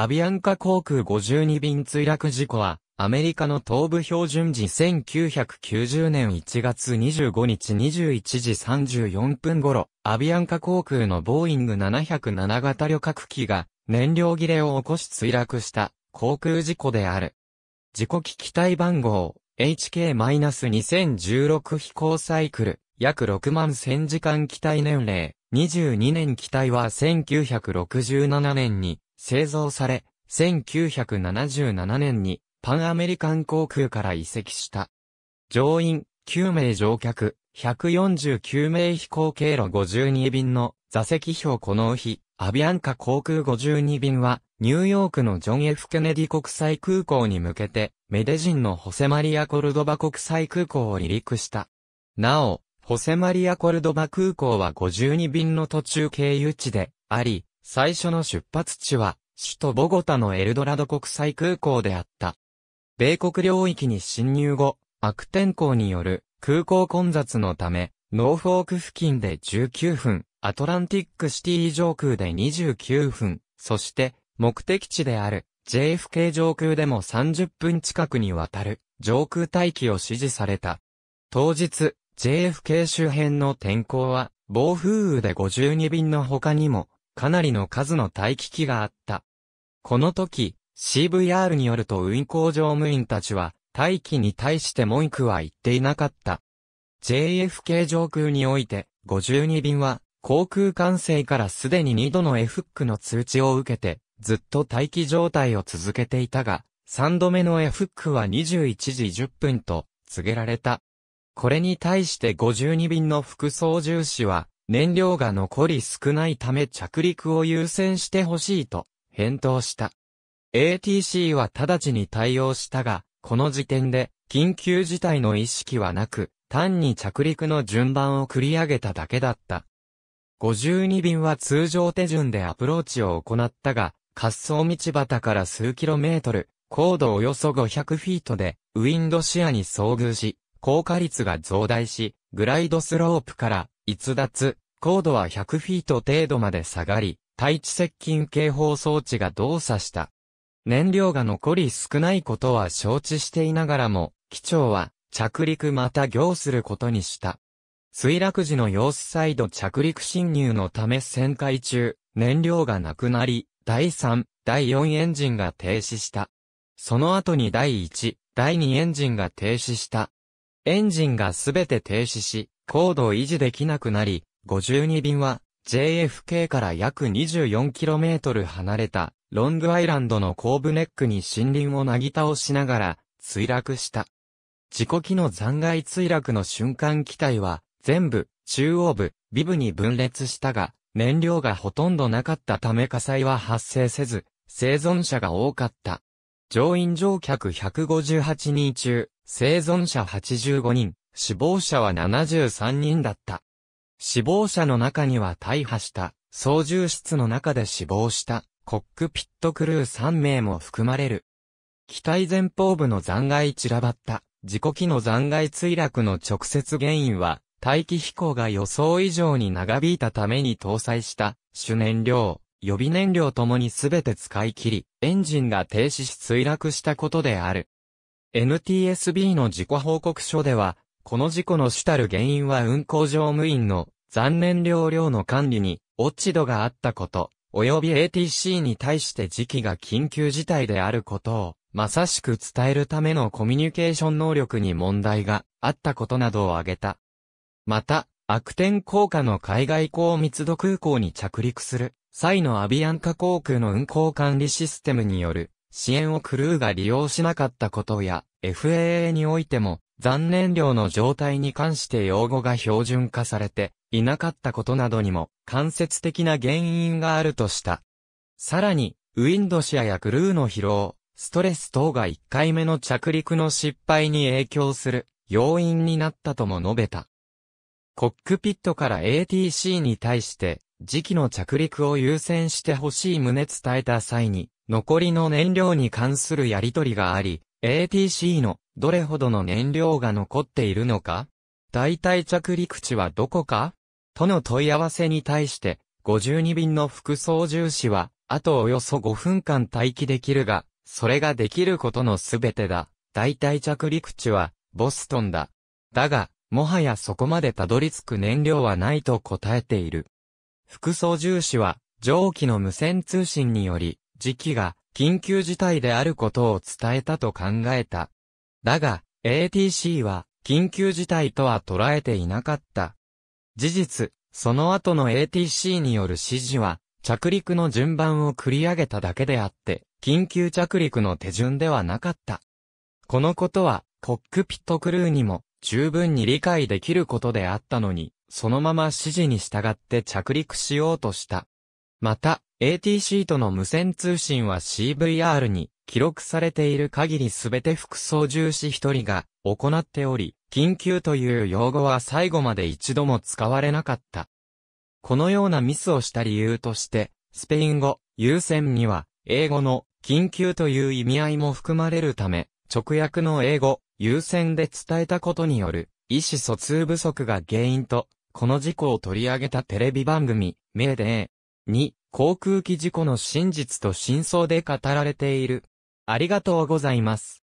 アビアンカ航空52便墜落事故は、アメリカの東部標準時1990年1月25日21時34分頃、アビアンカ航空のボーイング707型旅客機が燃料切れを起こし墜落した航空事故である。事故機機体番号 HK-2016 飛行サイクル約6万1000時間機体年齢22年機体は1967年に製造され、1977年にパンアメリカン航空から移籍した。乗員9名乗客、149名飛行経路52便の座席表この日、アビアンカ航空52便は、ニューヨークのジョン・ F・ ケネディ国際空港に向けて、メデジンのホセマリア・コルドバ国際空港を離陸した。なお、ホセマリア・コルドバ空港は52便の途中経由地であり、最初の出発地は、首都ボゴタのエルドラド国際空港であった。米国領域に侵入後、悪天候による空港混雑のため、ノーフォーク付近で19分、アトランティックシティ上空で29分、そして目的地である JFK 上空でも30分近くにわたる上空待機を指示された。当日、JFK 周辺の天候は暴風雨で52便の他にもかなりの数の待機機があった。この時、CVR によると運行乗務員たちは、待機に対して文句は言っていなかった。JFK 上空において、52便は、航空管制からすでに2度の F ックの通知を受けて、ずっと待機状態を続けていたが、3度目の F ックは21時10分と告げられた。これに対して52便の副操縦士は、燃料が残り少ないため着陸を優先してほしいと返答した。ATC は直ちに対応したが、この時点で緊急事態の意識はなく、単に着陸の順番を繰り上げただけだった。52便は通常手順でアプローチを行ったが、滑走道端から数キロメートル、高度およそ500フィートで、ウィンドシアに遭遇し、高下率が増大し、グライドスロープから逸脱、高度は100フィート程度まで下がり、対地接近警報装置が動作した。燃料が残り少ないことは承知していながらも、機長は着陸また行することにした。墜落時の様子再度着陸侵入のため旋回中、燃料がなくなり、第3、第4エンジンが停止した。その後に第1、第2エンジンが停止した。エンジンがすべて停止し、高度を維持できなくなり、52便は JFK から約 24km 離れたロングアイランドの後部ネックに森林をなぎ倒しながら墜落した。事故機の残骸墜落の瞬間機体は全部中央部、尾部に分裂したが、燃料がほとんどなかったため火災は発生せず、生存者が多かった。乗員乗客158人中、生存者85人、死亡者は73人だった。死亡者の中には大破した操縦室の中で死亡したコックピットクルー3名も含まれる。機体前方部の残骸散らばった事故機の残骸墜落の直接原因は待機飛行が予想以上に長引いたために搭載した主燃料、予備燃料ともに全て使い切り、エンジンが停止し墜落したことである。NTSB の事故報告書では、この事故の主たる原因は運行乗務員の残念量量の管理に落ち度があったこと、及び ATC に対して時期が緊急事態であることを、まさしく伝えるためのコミュニケーション能力に問題があったことなどを挙げた。また、悪天効果の海外港密度空港に着陸する際のアビアンカ航空の運航管理システムによる支援をクルーが利用しなかったことや FAA においても残念量の状態に関して用語が標準化されていなかったことなどにも間接的な原因があるとした。さらに、ウィンドシアやクルーの疲労、ストレス等が1回目の着陸の失敗に影響する要因になったとも述べた。コックピットから ATC に対して時期の着陸を優先してほしい旨伝えた際に残りの燃料に関するやり取りがあり、ATC のどれほどの燃料が残っているのか大体着陸地はどこかとの問い合わせに対して、52便の副操縦士は、あとおよそ5分間待機できるが、それができることのすべてだ。大体着陸地は、ボストンだ。だが、もはやそこまでたどり着く燃料はないと答えている。副操縦士は、蒸気の無線通信により、時期が緊急事態であることを伝えたと考えた。だが、ATC は、緊急事態とは捉えていなかった。事実、その後の ATC による指示は、着陸の順番を繰り上げただけであって、緊急着陸の手順ではなかった。このことは、コックピットクルーにも十分に理解できることであったのに、そのまま指示に従って着陸しようとした。また、ATC との無線通信は CVR に記録されている限りすべて副操縦士一人が行っており、緊急という用語は最後まで一度も使われなかった。このようなミスをした理由として、スペイン語、優先には、英語の緊急という意味合いも含まれるため、直訳の英語、優先で伝えたことによる、意思疎通不足が原因と、この事故を取り上げたテレビ番組、メーデーに航空機事故の真実と真相で語られている。ありがとうございます。